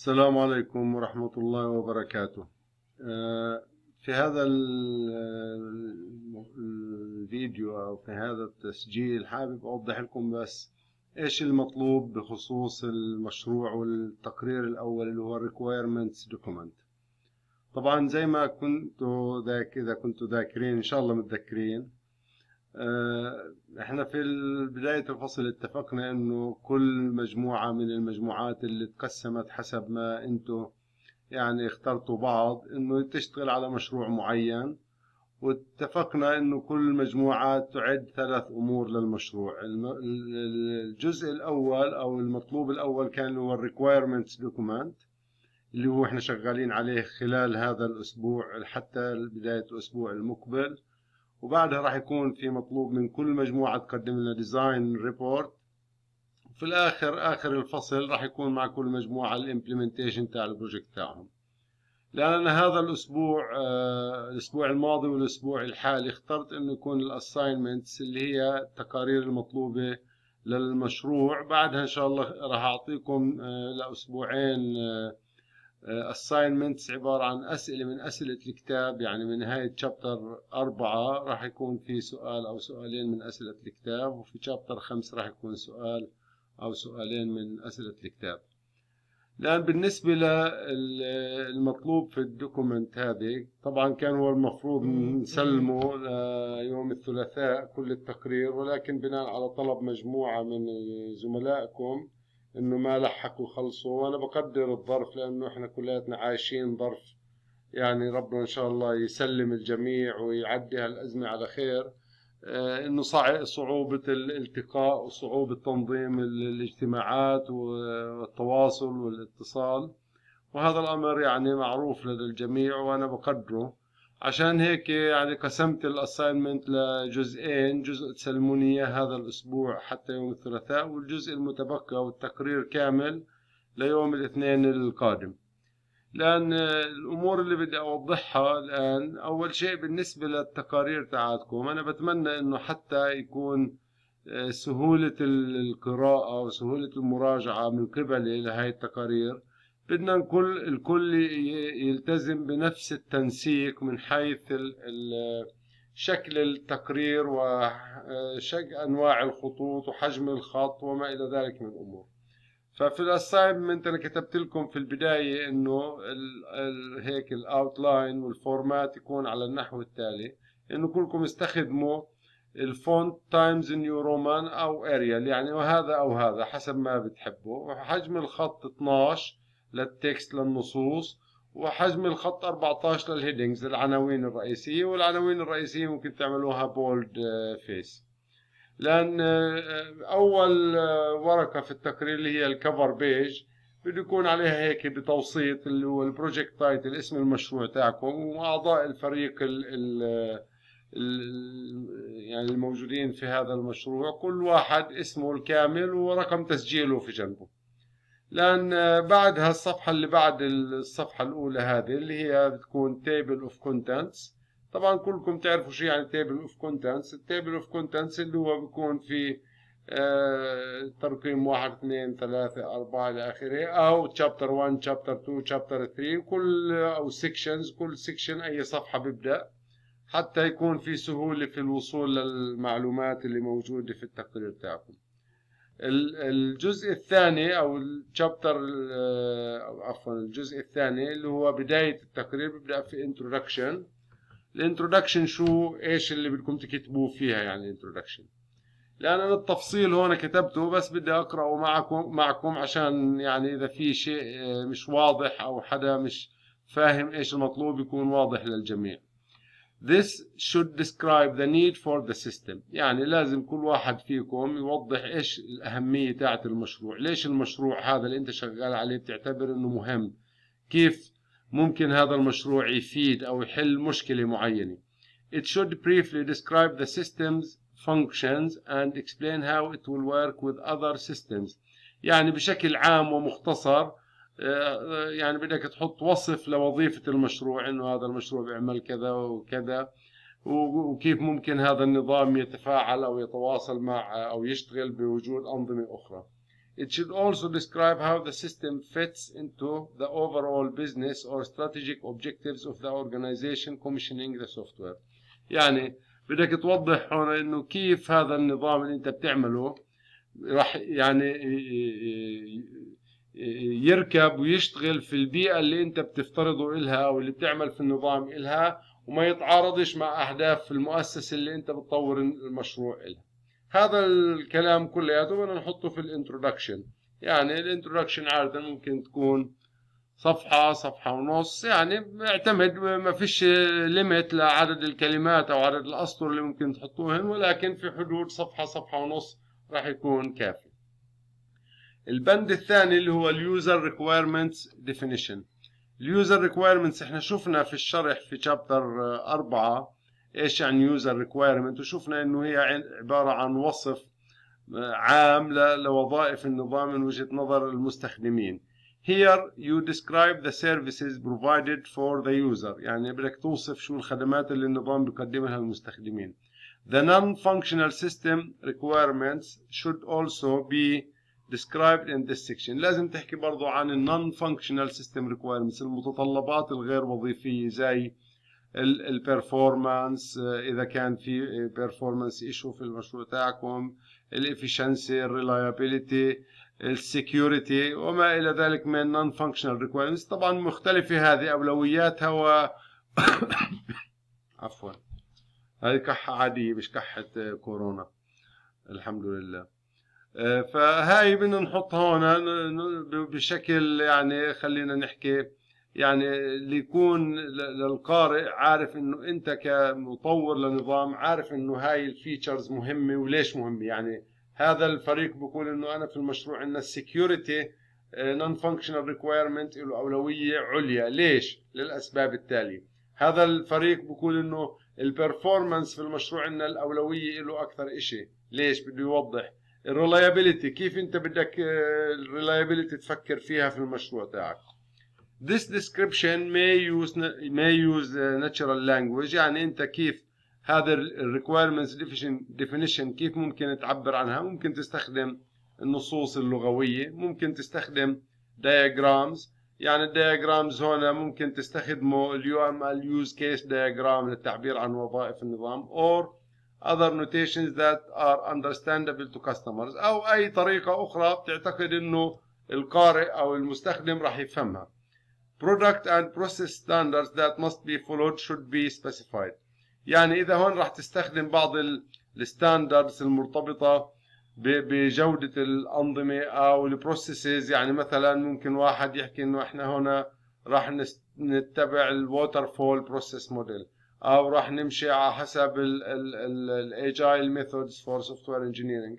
السلام عليكم ورحمة الله وبركاته آه، في هذا الفيديو أو في هذا التسجيل حابب أوضح لكم بس إيش المطلوب بخصوص المشروع والتقرير الأول اللي هو requirements document طبعا زي ما كنتوا ذاك إذا كنتوا ذاكرين إن شاء الله متذكرين آه، احنا في بداية الفصل اتفقنا انه كل مجموعة من المجموعات اللي تقسمت حسب ما انتو يعني اخترتوا بعض انه تشتغل على مشروع معين واتفقنا انه كل مجموعة تعد ثلاث امور للمشروع الجزء الاول او المطلوب الاول كان هو requirements document اللي هو احنا شغالين عليه خلال هذا الاسبوع حتى بداية الاسبوع المقبل وبعدها راح يكون في مطلوب من كل مجموعة تقدم لنا ديزاين ريبورت في الاخر اخر الفصل راح يكون مع كل مجموعة الامبلمنتيشن تاع البروجكت تاعهم لان هذا الاسبوع آه، الاسبوع الماضي والاسبوع الحالي اخترت انه يكون الاساينمنتس اللي هي التقارير المطلوبة للمشروع بعدها ان شاء الله راح اعطيكم آه، لاسبوعين آه آه، assignments عبارة عن أسئلة من أسئلة الكتاب يعني من نهاية chapter أربعة راح يكون في سؤال أو سؤالين من أسئلة الكتاب وفي chapter خمس راح يكون سؤال أو سؤالين من أسئلة الكتاب الآن بالنسبة للمطلوب في الدوكومنت هذه طبعا كان هو المفروض نسلمه آه، يوم الثلاثاء كل التقرير ولكن بناء على طلب مجموعة من زملائكم انه ما لحقوا يخلصوا وانا بقدر الظرف لانه احنا كلياتنا عايشين ظرف يعني ربنا ان شاء الله يسلم الجميع ويعدي هالازمه على خير آه، انه صعوبه الالتقاء وصعوبه تنظيم الاجتماعات والتواصل والاتصال وهذا الامر يعني معروف لدى الجميع وانا بقدره عشان هيك يعني قسمت الاساينمنت لجزئين جزء تسلموني اياه هذا الاسبوع حتى يوم الثلاثاء والجزء المتبقى والتقرير كامل ليوم الاثنين القادم لان الامور اللي بدي اوضحها الان اول شيء بالنسبه للتقارير تاعتكم انا بتمنى انه حتى يكون آه، سهولة القراءة وسهولة المراجعة من قبل لهي التقارير بدنا الكل الكل يلتزم بنفس التنسيق من حيث شكل التقرير وشكل أنواع الخطوط وحجم الخط وما إلى ذلك من الأمور ففي الاساينمنت انا كتبت لكم في البدايه انه الـ الـ هيك الاوتلاين والفورمات يكون على النحو التالي انه كلكم استخدموا الفونت تايمز نيو رومان او اريال يعني وهذا او هذا حسب ما بتحبوا وحجم الخط 12 للتكست للنصوص وحجم الخط 14 للهيدنجز العناوين الرئيسية والعناوين الرئيسية ممكن تعملوها بولد آه، فيس لأن آه، آه، أول ورقة في التقرير اللي هي الكفر بيج بده يكون عليها هيك بتوسيط اللي هو البروجكت تايتل اسم المشروع تاعكم وأعضاء الفريق ال ال يعني الموجودين في هذا المشروع كل واحد اسمه الكامل ورقم تسجيله في جنبه لان بعد هالصفحه اللي بعد الصفحه الاولى هذه اللي هي بتكون table اوف contents طبعا كلكم تعرفوا شو يعني table اوف contents table اوف contents اللي هو بيكون في آه، ترقيم واحد اثنين ثلاثة أربعة إلى آخره أو chapter one chapter two chapter three كل أو sections كل section أي صفحة ببدأ حتى يكون في سهولة في الوصول للمعلومات اللي موجودة في التقرير تاعكم الجزء الثاني او الشابتر او عفوا الجزء الثاني اللي هو بدايه التقرير ببدا في انترودكشن الانترودكشن شو ايش اللي بدكم تكتبوه فيها يعني الانترودكشن لان انا التفصيل هون كتبته بس بدي اقراه معكم معكم عشان يعني اذا في شيء آه، مش واضح او حدا مش فاهم ايش المطلوب يكون واضح للجميع This should describe the need for the system يعني لازم كل واحد فيكم يوضح ايش الأهمية تاعت المشروع ليش المشروع هذا اللي انت شغال عليه بتعتبر انه مهم كيف ممكن هذا المشروع يفيد أو يحل مشكلة معينة It should briefly describe the system's functions and explain how it will work with other systems يعني بشكل عام ومختصر آه، يعني بدك تحط وصف لوظيفة المشروع انه هذا المشروع بيعمل كذا وكذا وكيف ممكن هذا النظام يتفاعل او يتواصل مع او يشتغل بوجود انظمة اخرى. It should also describe how the system fits into the overall business or strategic objectives of the organization commissioning the software. يعني بدك توضح هون انه كيف هذا النظام اللي انت بتعمله راح يعني يركب ويشتغل في البيئة اللي انت بتفترضه إلها أو اللي بتعمل في النظام إلها وما يتعارضش مع أهداف المؤسسة اللي انت بتطور المشروع إلها هذا الكلام كلياته بدنا نحطه في الانترودكشن يعني الانترودكشن عادة ممكن تكون صفحة صفحة ونص يعني اعتمد ما فيش ليميت لعدد الكلمات أو عدد الأسطر اللي ممكن تحطوهن ولكن في حدود صفحة صفحة ونص راح يكون كافي البند الثاني اللي هو اليوزر ريكويرمنتس ديفينيشن اليوزر ريكويرمنتس احنا شفنا في الشرح في شابتر أربعة ايش يعني يوزر ريكويرمنت وشفنا انه هي عبارة عن وصف عام لوظائف النظام من وجهة نظر المستخدمين Here you describe the services provided for the user يعني بدك توصف شو الخدمات اللي النظام بيقدمها للمستخدمين The non-functional system requirements should also be described in this section لازم تحكي برضو عن النون functional system requirements المتطلبات الغير وظيفية زي البرفورمانس آه، اذا كان في آه، performance ايشو في المشروع تاعكم الافشنسي الريلايابيليتي السكيورتي وما الى ذلك من نون فانكشنال ريكويرمنتس طبعا مختلفه هذه اولوياتها و عفوا هذه كحه عاديه مش كحه كورونا الحمد لله فهاي بدنا نحط هون بشكل يعني خلينا نحكي يعني ليكون للقارئ عارف انه انت كمطور لنظام عارف انه هاي الفيتشرز مهمه وليش مهمه يعني هذا الفريق بيقول انه انا في المشروع ان السكيورتي نون فانكشنال ريكويرمنت له اولويه عليا ليش للاسباب التاليه هذا الفريق بيقول انه البرفورمانس في المشروع ان الاولويه له اكثر شيء ليش بده يوضح الريلايبيليتي كيف انت بدك الريلايبيليتي آه، تفكر فيها في المشروع تاعك This description may use may use آه، natural language يعني انت كيف هذا ال requirements definition كيف ممكن تعبر عنها ممكن تستخدم النصوص اللغوية ممكن تستخدم diagrams يعني الدياجرامز هنا ممكن تستخدمه اليو ام ال يوز كيس دياجرام للتعبير عن وظائف النظام اور other notations that are understandable to customers أو أي طريقة أخرى بتعتقد إنه القارئ أو المستخدم راح يفهمها. Product and process standards that must be followed should be specified. يعني إذا هون راح تستخدم بعض الستاندردز المرتبطة بجودة الأنظمة أو البروسيسز يعني مثلا ممكن واحد يحكي إنه إحنا هنا راح نتبع الووتر فول بروسيس موديل او راح نمشي على حسب الاجايل ميثودز فور سوفت وير انجينيرنج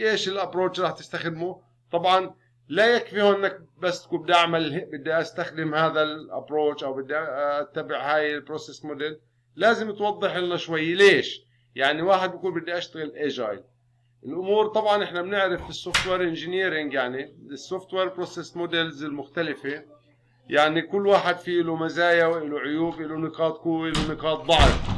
ايش الابروتش راح تستخدمه طبعا لا يكفي انك بس تكون بدي اعمل بدي استخدم هذا الابروتش او بدي اتبع هاي البروسيس موديل لازم توضح لنا شوي ليش يعني واحد بيقول بدي اشتغل اجايل الامور طبعا احنا بنعرف في السوفت وير انجينيرنج يعني السوفت وير بروسيس موديلز المختلفه يعني كل واحد فيه له مزايا وله عيوب له نقاط قوه له نقاط ضعف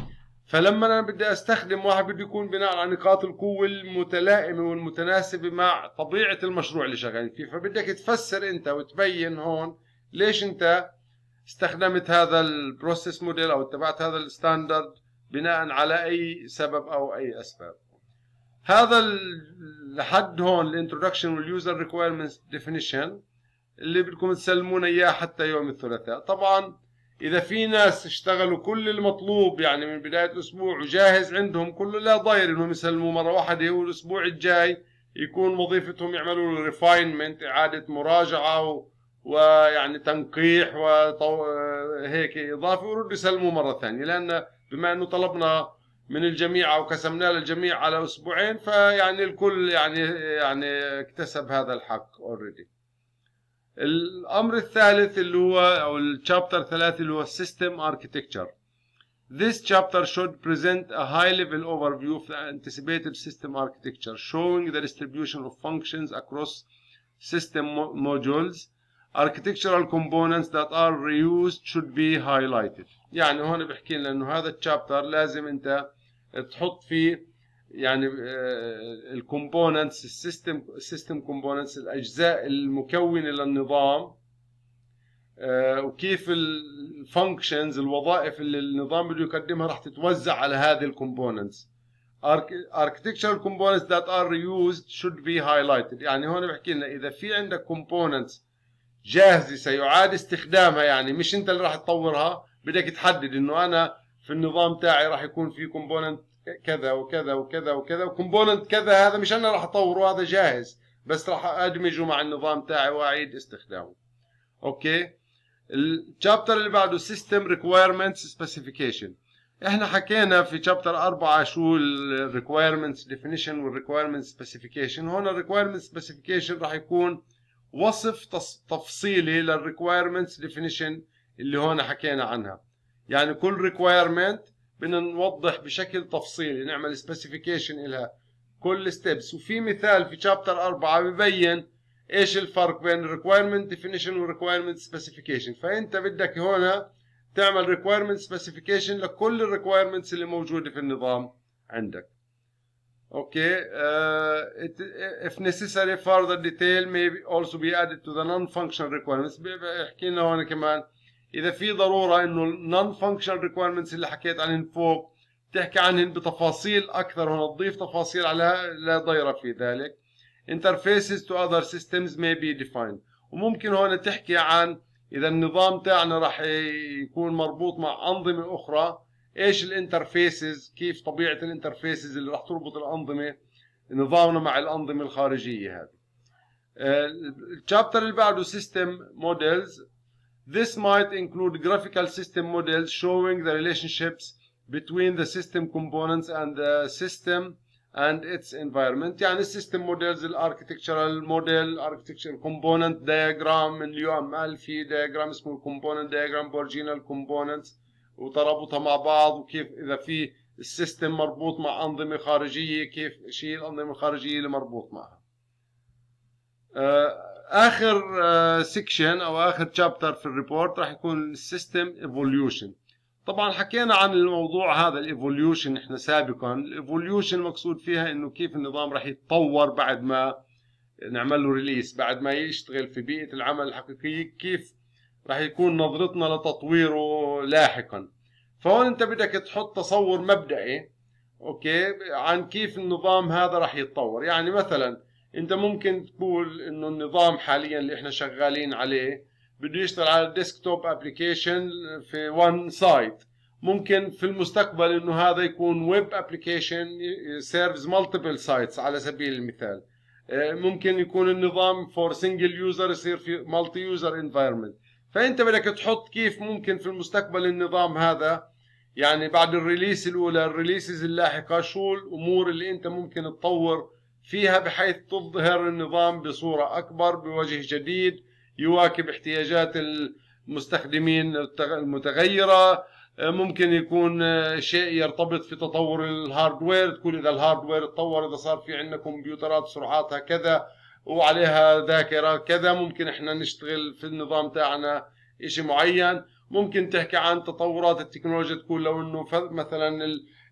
فلما انا بدي استخدم واحد بده يكون بناء على نقاط القوه المتلائمه والمتناسبه مع طبيعه المشروع اللي شغالين فيه فبدك تفسر انت وتبين هون ليش انت استخدمت هذا البروسيس موديل او اتبعت هذا الستاندرد بناء على اي سبب او اي اسباب هذا لحد هون الانترودكشن واليوزر ريكويرمنت ديفينيشن اللي بدكم تسلمونا اياه حتى يوم الثلاثاء طبعا اذا في ناس اشتغلوا كل المطلوب يعني من بدايه الاسبوع وجاهز عندهم كله لا ضير انهم يسلموا مره واحده والاسبوع الجاي يكون وظيفتهم يعملوا له ريفاينمنت اعاده مراجعه ويعني تنقيح وهيك وطو... اضافه ويردوا يسلموا مره ثانيه لان بما انه طلبنا من الجميع او كسبنا للجميع على اسبوعين فيعني الكل يعني يعني اكتسب هذا الحق اوريدي الامر الثالث اللي هو او الشابتر ثلاثة اللي هو System Architecture This chapter should present a high-level overview of the anticipated system architecture, showing the distribution of functions across system modules. Architectural components that are reused should be highlighted. يعني هون بحكي لنا انه هذا الشابتر لازم انت تحط فيه يعني آه، آه، الكومبوننتس السيستم السيستم كومبوننتس الاجزاء المكونه للنظام آه، وكيف الفانكشنز الوظائف اللي النظام بده يقدمها راح تتوزع على هذه الكومبوننتس architectural components that are reused should be highlighted يعني هون بحكي لنا اذا في عندك كومبوننتس جاهزه سيعاد استخدامها يعني مش انت اللي راح تطورها بدك تحدد انه انا في النظام تاعي راح يكون في كومبوننت كذا وكذا وكذا وكذا وكومبوننت كذا هذا مش انا راح اطوره هذا جاهز بس راح ادمجه مع النظام تاعي واعيد استخدامه اوكي الشابتر اللي بعده سيستم ريكويرمنتس سبيسيفيكيشن احنا حكينا في شابتر 4 شو الريكويرمنتس ديفينيشن والريكويرمنتس سبيسيفيكيشن هون الريكويرمنتس سبيسيفيكيشن راح يكون وصف تفصيلي للريكويرمنتس ديفينيشن اللي هون حكينا عنها يعني كل ريكويرمنت بدنا نوضح بشكل تفصيلي نعمل سبيسيفيكيشن إلها كل ستيبس وفي مثال في شابتر أربعة ببين ايش الفرق بين الريكويرمنت ديفينيشن والريكويرمنت سبيسيفيكيشن فانت بدك هنا تعمل ريكويرمنت سبيسيفيكيشن لكل الريكويرمنتس اللي موجوده في النظام عندك اوكي آه، uh, if necessary further detail may also be added to the non functional requirements بيحكي لنا هون كمان اذا في ضروره انه النون فانكشنال ريكويرمنتس اللي حكيت عنهم فوق تحكي عنهم بتفاصيل اكثر هون تضيف تفاصيل عليها لا ضير في ذلك interfaces to other systems may be defined وممكن هون تحكي عن اذا النظام تاعنا راح يكون مربوط مع انظمه اخرى ايش الانترفيسز كيف طبيعه الانترفيسز اللي راح تربط الانظمه نظامنا مع الانظمه الخارجيه هذه الشابتر uh, اللي بعده سيستم موديلز This might include graphical system models showing the relationships between the system components and the system and its environment يعني system models, the architectural model, architectural component من and UML في diagram اسمه component diagram, original components وترابطها مع بعض وكيف اذا في السيستم مربوط مع انظمه خارجيه كيف شيء الانظمه الخارجيه اللي مربوط معها. اخر سيكشن آه، او اخر تشابتر في الريبورت راح يكون السيستم ايفوليوشن طبعا حكينا عن الموضوع هذا الايفوليوشن احنا سابقا الايفوليوشن مقصود فيها انه كيف النظام راح يتطور بعد ما نعمل له ريليس بعد ما يشتغل في بيئه العمل الحقيقيه كيف راح يكون نظرتنا لتطويره لاحقا فهون انت بدك تحط تصور مبدئي اوكي عن كيف النظام هذا راح يتطور يعني مثلا انت ممكن تقول انه النظام حاليا اللي احنا شغالين عليه بده يشتغل على الديسكتوب ابلكيشن في وان سايت ممكن في المستقبل انه هذا يكون ويب ابلكيشن سيرفز مالتيبل سايتس على سبيل المثال آه، ممكن يكون النظام فور سنجل يوزر يصير في مالتي يوزر انفايرمنت فانت بدك تحط كيف ممكن في المستقبل النظام هذا يعني بعد الريليس الاولى الريليسز اللاحقه شو الامور اللي انت ممكن تطور فيها بحيث تظهر النظام بصورة أكبر بوجه جديد يواكب احتياجات المستخدمين المتغيرة ممكن يكون شيء يرتبط في تطور الهاردوير تقول إذا الهاردوير تطور إذا صار في عندنا كمبيوترات سرعاتها كذا وعليها ذاكرة كذا ممكن احنا نشتغل في النظام تاعنا شيء معين ممكن تحكي عن تطورات التكنولوجيا تقول لو انه مثلا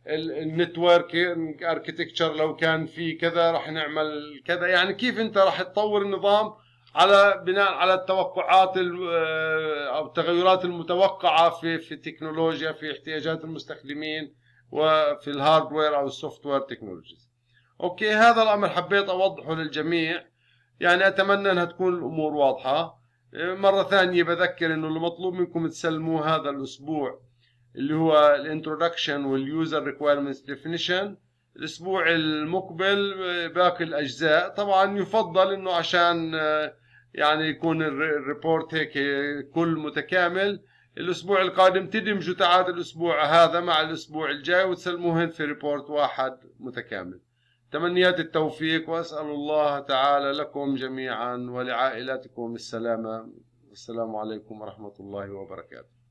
النتورك اركتكتشر لو كان في كذا راح نعمل كذا يعني كيف انت راح تطور النظام على بناء على التوقعات آه، او التغيرات المتوقعه في في التكنولوجيا في احتياجات المستخدمين وفي الهاردوير او السوفت وير تكنولوجيز اوكي هذا الامر حبيت اوضحه للجميع يعني اتمنى انها تكون الامور واضحه آه، مره ثانيه بذكر انه المطلوب منكم تسلموه هذا الاسبوع اللي هو الانترودكشن واليوزر ريكويرمنتس ديفينيشن الاسبوع المقبل آه، باقي الاجزاء طبعا يفضل انه عشان آه، يعني يكون الريبورت هيك آه، كل متكامل الاسبوع القادم تدمجوا تعاد الاسبوع هذا مع الاسبوع الجاي وتسلموهن في ريبورت واحد متكامل تمنيات التوفيق واسال الله تعالى لكم جميعا ولعائلاتكم السلامه والسلام عليكم ورحمه الله وبركاته